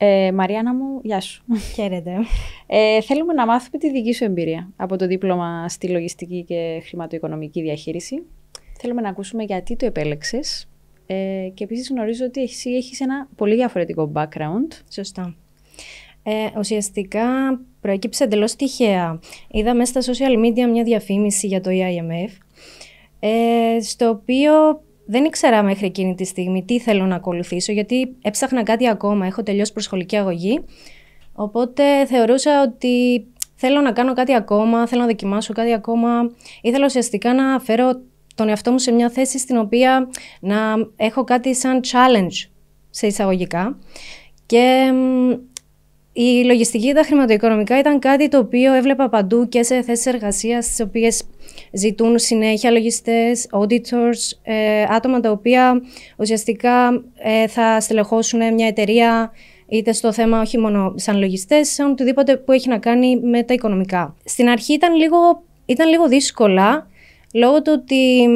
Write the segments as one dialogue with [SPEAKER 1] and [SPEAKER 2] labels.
[SPEAKER 1] Ε, Μαριάννα μου, γεια σου. Χαίρετε. Ε, θέλουμε να μάθουμε τη δική σου εμπειρία από το δίπλωμα στη λογιστική και χρηματοοικονομική διαχείριση. Θέλουμε να ακούσουμε γιατί το επέλεξες ε, και επίσης γνωρίζω ότι εσύ έχεις ένα πολύ διαφορετικό background.
[SPEAKER 2] Σωστά. Ε, ουσιαστικά προέκυψε εντελώς τυχαία. Είδα μέσα στα social media μια διαφήμιση για το EIMF, ε, στο οποίο δεν ήξερα μέχρι εκείνη τη στιγμή τι θέλω να ακολουθήσω, γιατί έψαχνα κάτι ακόμα. Έχω τελειώσει προσχολική αγωγή. Οπότε θεωρούσα ότι θέλω να κάνω κάτι ακόμα, θέλω να δοκιμάσω κάτι ακόμα. Ήθελα ουσιαστικά να φέρω τον εαυτό μου σε μια θέση στην οποία να έχω κάτι σαν challenge σε εισαγωγικά. Και η λογιστική, τα χρηματοοικονομικά ήταν κάτι το οποίο έβλεπα παντού και σε θέσεις εργασίας, τι οποίες ζητούν συνέχεια λογιστές, auditors, ε, άτομα τα οποία ουσιαστικά ε, θα στελεχώσουν μια εταιρεία είτε στο θέμα όχι μόνο σαν λογιστές, σαν οτιδήποτε που έχει να κάνει με τα οικονομικά. Στην αρχή ήταν λίγο, ήταν λίγο δύσκολα, λόγω του ότι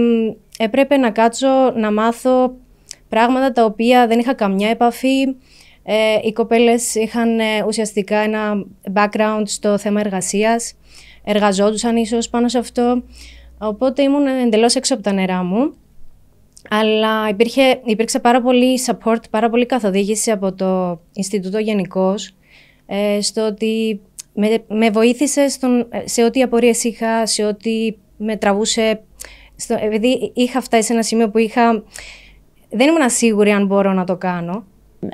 [SPEAKER 2] έπρεπε να κάτσω να μάθω πράγματα τα οποία δεν είχα καμιά επαφή. Ε, οι κοπέλες είχαν ε, ουσιαστικά ένα background στο θέμα εργασίας, εργαζόντουσαν ίσως πάνω σε αυτό, οπότε ήμουν εντελώς έξω από τα νερά μου. Αλλά υπήρχε, υπήρξε πάρα πολύ support, πάρα πολύ καθοδήγηση από το Ινστιτούτο γενικώς ε, στο ότι με, βοήθησε σε ό,τι απορίες είχα, σε ό,τι με τραβούσε. Στο, επειδή είχα φτάσει σε ένα σημείο που είχα, δεν ήμουν σίγουρη αν μπορώ να το
[SPEAKER 1] κάνω.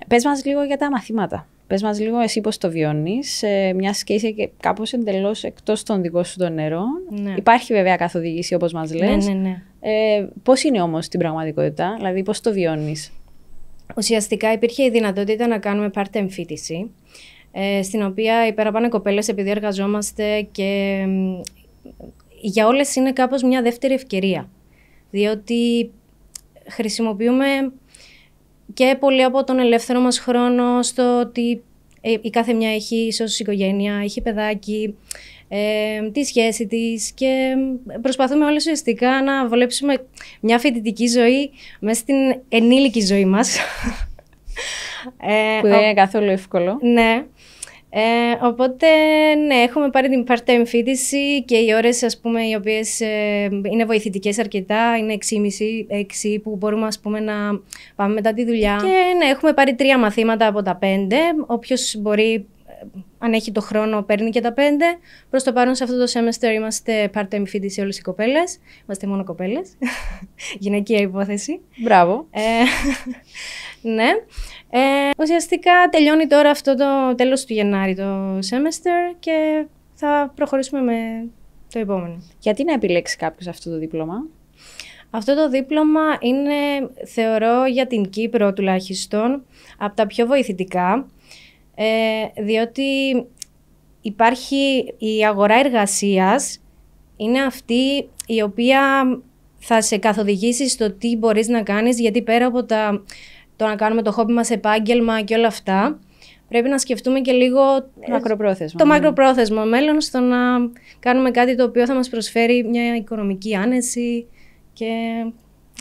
[SPEAKER 1] Πες μας λίγο για τα μαθήματα. Πες μας λίγο εσύ πώς το βιώνεις, ε, μιας και είσαι και κάπως εντελώς εκτός των δικών σου των νερών. Ναι. Υπάρχει βέβαια καθοδήγηση όπως μας ναι, λες. Ναι,
[SPEAKER 2] ναι, Ε, πώς είναι όμως την πραγματικότητα, δηλαδή πώς το βιώνεις, Ουσιαστικά υπήρχε η δυνατότητα να κάνουμε part εμφύτηση, ε, στην οποία οι παραπάνω κοπέλες επειδή εργαζόμαστε και για όλες είναι κάπως μια δεύτερη ευκαιρία. Διότι χρησιμοποιούμε και πολύ από τον ελεύθερο μας χρόνο στο ότι ε, η κάθε μια έχει ίσως οικογένεια, έχει παιδάκι, ε, τη σχέση της και προσπαθούμε όλοι ουσιαστικά να βολέψουμε μια φοιτητική ζωή μέσα στην ενήλικη ζωή μας. που δεν ε, είναι καθόλου εύκολο. Ναι. Ε, οπότε, ναι, έχουμε πάρει την part-time φίτηση και οι ώρες, ας πούμε, οι οποίες ε, είναι βοηθητικές αρκετά, είναι 6,5, 6 που μπορούμε, να πάμε μετά τη δουλειά. Και ναι, έχουμε πάρει τρία μαθήματα από τα πέντε. Όποιος μπορεί αν έχει το χρόνο, παίρνει και τα πέντε. Προς το παρόν, σε αυτό το semester είμαστε part-time φοιτητέ όλες οι κοπέλες. Είμαστε μόνο κοπέλες. Γυναικεία υπόθεση. Μπράβο. Ε, ναι. Ε, ουσιαστικά τελειώνει τώρα αυτό το τέλος του Γενάρη το semester και θα προχωρήσουμε με το επόμενο. Γιατί να επιλέξει κάποιος αυτό το δίπλωμα, αυτό το δίπλωμα είναι, θεωρώ, για την Κύπρο τουλάχιστον, από τα πιο βοηθητικά. Ε, διότι υπάρχει η αγορά εργασίας είναι αυτή η οποία θα σε καθοδηγήσει στο τι μπορείς να κάνεις γιατί πέρα από τα, το να κάνουμε το χόμπι μας επάγγελμα και όλα αυτά πρέπει να σκεφτούμε και λίγο ε, το ναι. μακροπρόθεσμο μέλλον στο να κάνουμε κάτι το οποίο θα μας προσφέρει μια οικονομική άνεση και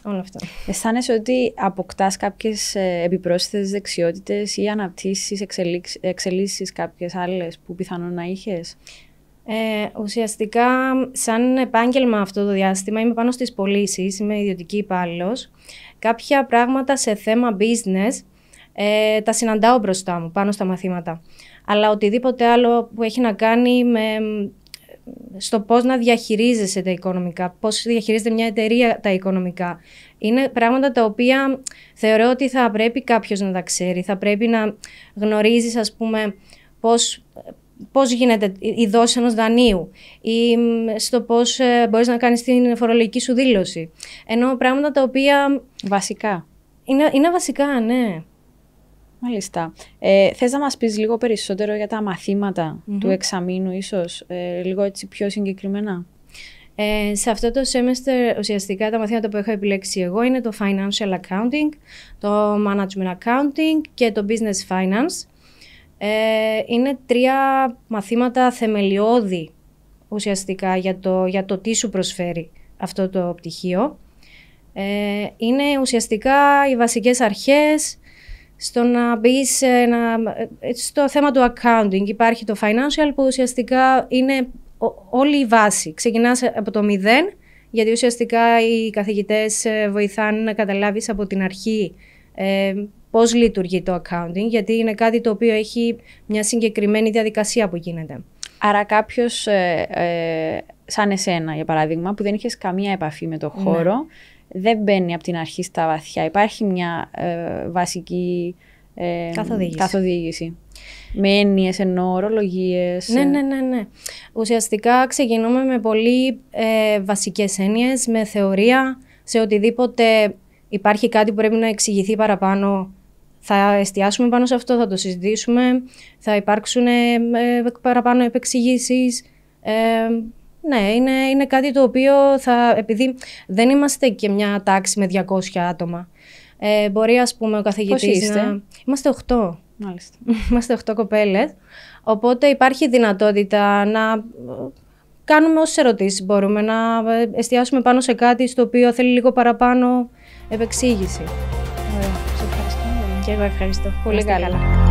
[SPEAKER 2] Όλα αυτά. Αισθάνεσαι ότι αποκτάς κάποιες ε,
[SPEAKER 1] επιπρόσθετες δεξιότητες ή αναπτύσσεις, εξελίξεις κάποιες άλλες που πιθανόν να
[SPEAKER 2] είχες. Ε, ουσιαστικά, σαν επάγγελμα αυτό το διάστημα, είμαι πάνω στις πωλήσεις, είμαι ιδιωτική υπάλληλος. Κάποια πράγματα σε θέμα business ε, τα συναντάω μπροστά μου, πάνω στα μαθήματα. Αλλά οτιδήποτε άλλο που έχει να κάνει με στο πώς να διαχειρίζεσαι τα οικονομικά, πώς διαχειρίζεται μια εταιρεία τα οικονομικά. Είναι πράγματα τα οποία θεωρώ ότι θα πρέπει κάποιος να τα ξέρει, θα πρέπει να γνωρίζεις ας πούμε πώς, πώς γίνεται η δόση ενός δανείου ή στο πώς ε, μπορείς να κάνεις την φορολογική σου δήλωση. Ενώ πράγματα τα οποία... Βασικά. είναι βασικά, ναι.
[SPEAKER 1] Μάλιστα. Ε, να μας πεις λίγο περισσότερο για τα μαθηματα του
[SPEAKER 2] εξαμήνου ίσως, ε, λίγο έτσι πιο συγκεκριμένα. Ε, σε αυτό το semester ουσιαστικά τα μαθήματα που έχω επιλέξει εγώ είναι το Financial Accounting, το Management Accounting και το Business Finance. Ε, είναι τρία μαθήματα θεμελιώδη ουσιαστικά για το, για το τι σου προσφέρει αυτό το πτυχίο. Ε, είναι ουσιαστικά οι βασικές αρχές, στο να μπεις ε, ε, στο θέμα του accounting. Υπάρχει το financial που ουσιαστικά είναι όλη η βάση. Ξεκινάς από το μηδέν, γιατί ουσιαστικά οι καθηγητές ε, βοηθάνε να καταλάβεις από την αρχή πώ πώς λειτουργεί το accounting, γιατί είναι κάτι το οποίο έχει μια συγκεκριμένη διαδικασία που γίνεται.
[SPEAKER 1] Άρα κάποιος σαν εσένα, για παράδειγμα, που δεν είχες καμία επαφή με το ναι. χώρο, δεν μπαίνει από την αρχή στα βαθιά. Υπάρχει μια ε, βασική ε, καθοδήγηση. καθοδήγηση. Με έννοιες, εννοώ, ορολογίες. Ναι, ε. ναι,
[SPEAKER 2] ναι, ναι. Ουσιαστικά ξεκινούμε με πολύ βασικές βασικές έννοιες, με θεωρία. Σε οτιδήποτε υπάρχει κάτι που πρέπει να εξηγηθεί παραπάνω, θα εστιάσουμε πάνω σε αυτό, θα το συζητήσουμε. Θα υπάρξουν παραπάνω επεξηγήσεις. Ναι, είναι, είναι κάτι το οποίο θα. Επειδή δεν είμαστε και μια τάξη με 200 άτομα. Ε, μπορεί, ας πούμε, ο καθηγητής. Να... Είμαστε 8. Μάλιστα. είμαστε 8 κοπέλες. Οπότε υπάρχει δυνατότητα να ε, κάνουμε όσες ερωτήσεις μπορούμε, να ε, εστιάσουμε πάνω σε κάτι στο οποίο θέλει λίγο παραπάνω επεξήγηση. Ωραία. Σε ευχαριστώ. Και εγώ ευχαριστώ. Πολύ καλά. καλά.